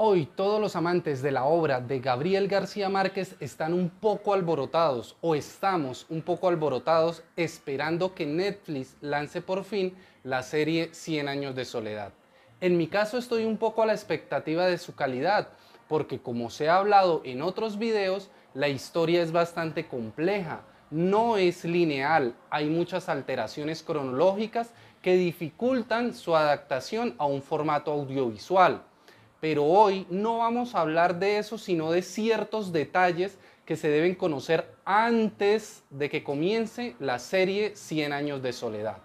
Hoy todos los amantes de la obra de Gabriel García Márquez están un poco alborotados o estamos un poco alborotados esperando que Netflix lance por fin la serie 100 años de soledad. En mi caso estoy un poco a la expectativa de su calidad porque como se ha hablado en otros videos, la historia es bastante compleja, no es lineal, hay muchas alteraciones cronológicas que dificultan su adaptación a un formato audiovisual pero hoy no vamos a hablar de eso, sino de ciertos detalles que se deben conocer antes de que comience la serie 100 años de soledad.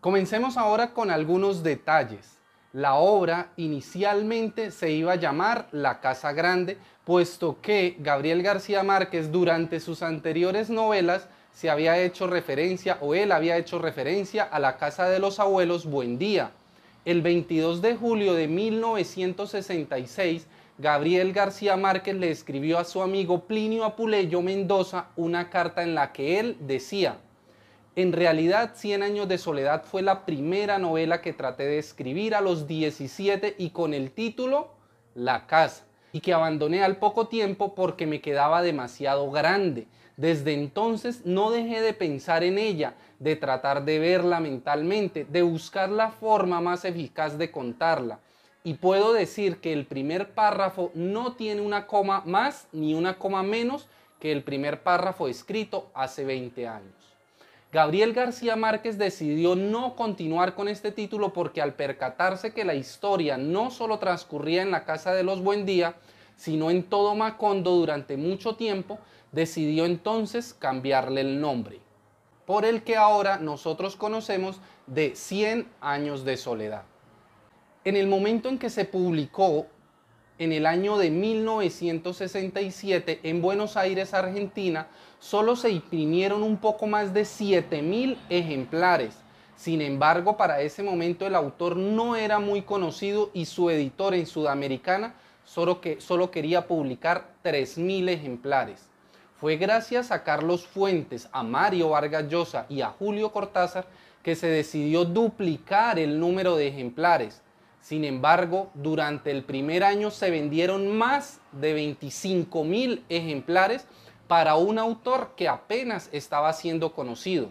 Comencemos ahora con algunos detalles. La obra inicialmente se iba a llamar La Casa Grande, puesto que Gabriel García Márquez durante sus anteriores novelas se había hecho referencia o él había hecho referencia a la casa de los abuelos Buendía. El 22 de julio de 1966, Gabriel García Márquez le escribió a su amigo Plinio Apuleyo Mendoza una carta en la que él decía, en realidad, Cien años de soledad fue la primera novela que traté de escribir a los 17 y con el título La casa, y que abandoné al poco tiempo porque me quedaba demasiado grande. Desde entonces no dejé de pensar en ella, de tratar de verla mentalmente, de buscar la forma más eficaz de contarla. Y puedo decir que el primer párrafo no tiene una coma más ni una coma menos que el primer párrafo escrito hace 20 años. Gabriel García Márquez decidió no continuar con este título porque al percatarse que la historia no solo transcurría en la casa de los Buendía, sino en todo Macondo durante mucho tiempo, decidió entonces cambiarle el nombre, por el que ahora nosotros conocemos de 100 años de soledad. En el momento en que se publicó en el año de 1967 en Buenos Aires, Argentina, solo se imprimieron un poco más de 7.000 ejemplares. Sin embargo, para ese momento el autor no era muy conocido y su editor en Sudamericana solo, que, quería publicar 3.000 ejemplares. Fue gracias a Carlos Fuentes, a Mario Vargas Llosa y a Julio Cortázar que se decidió duplicar el número de ejemplares. Sin embargo, durante el primer año se vendieron más de 25 mil ejemplares para un autor que apenas estaba siendo conocido.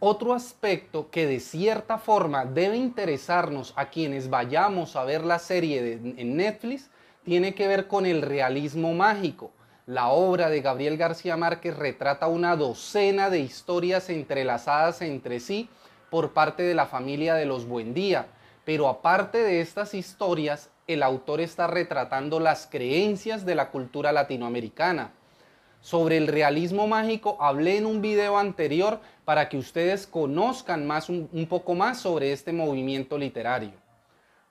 Otro aspecto que de cierta forma debe interesarnos a quienes vayamos a ver la serie en Netflix tiene que ver con el realismo mágico. La obra de Gabriel García Márquez retrata una docena de historias entrelazadas entre sí por parte de la familia de los Buendía, pero aparte de estas historias, el autor está retratando las creencias de la cultura latinoamericana. Sobre el realismo mágico hablé en un video anterior para que ustedes conozcan más un, poco más sobre este movimiento literario.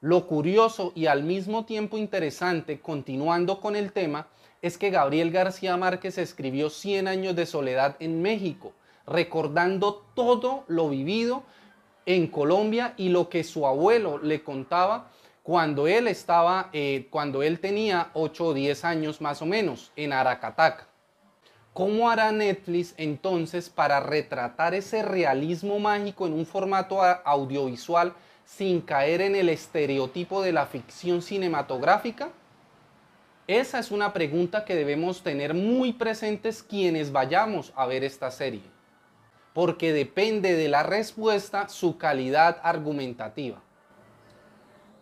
Lo curioso y al mismo tiempo interesante, continuando con el tema, es que Gabriel García Márquez escribió Cien años de soledad en México, recordando todo lo vivido en Colombia y lo que su abuelo le contaba cuando él estaba, eh, cuando él tenía 8 o 10 años más o menos, en Aracataca. ¿Cómo hará Netflix entonces para retratar ese realismo mágico en un formato audiovisual sin caer en el estereotipo de la ficción cinematográfica? Esa es una pregunta que debemos tener muy presentes quienes vayamos a ver esta serie porque depende de la respuesta su calidad argumentativa.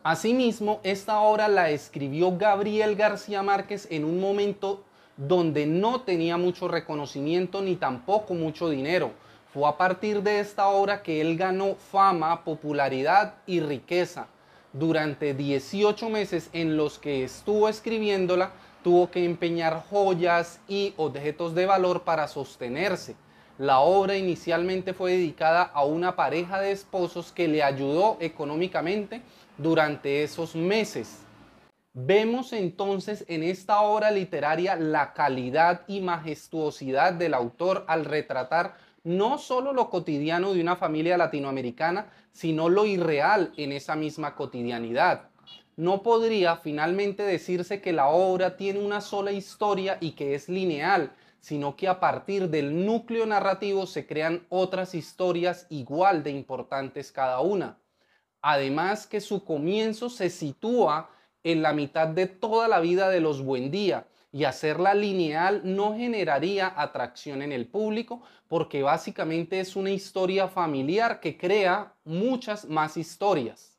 Asimismo, esta obra la escribió Gabriel García Márquez en un momento donde no tenía mucho reconocimiento ni tampoco mucho dinero. Fue a partir de esta obra que él ganó fama, popularidad y riqueza. Durante 18 meses en los que estuvo escribiéndola, tuvo que empeñar joyas y objetos de valor para sostenerse. La obra inicialmente fue dedicada a una pareja de esposos que le ayudó económicamente durante esos meses. Vemos entonces en esta obra literaria la calidad y majestuosidad del autor al retratar no solo lo cotidiano de una familia latinoamericana, sino lo irreal en esa misma cotidianidad. No podría finalmente decirse que la obra tiene una sola historia y que es lineal, sino que a partir del núcleo narrativo se crean otras historias igual de importantes cada una. Además que su comienzo se sitúa en la mitad de toda la vida de los Buendía y hacerla lineal no generaría atracción en el público porque básicamente es una historia familiar que crea muchas más historias.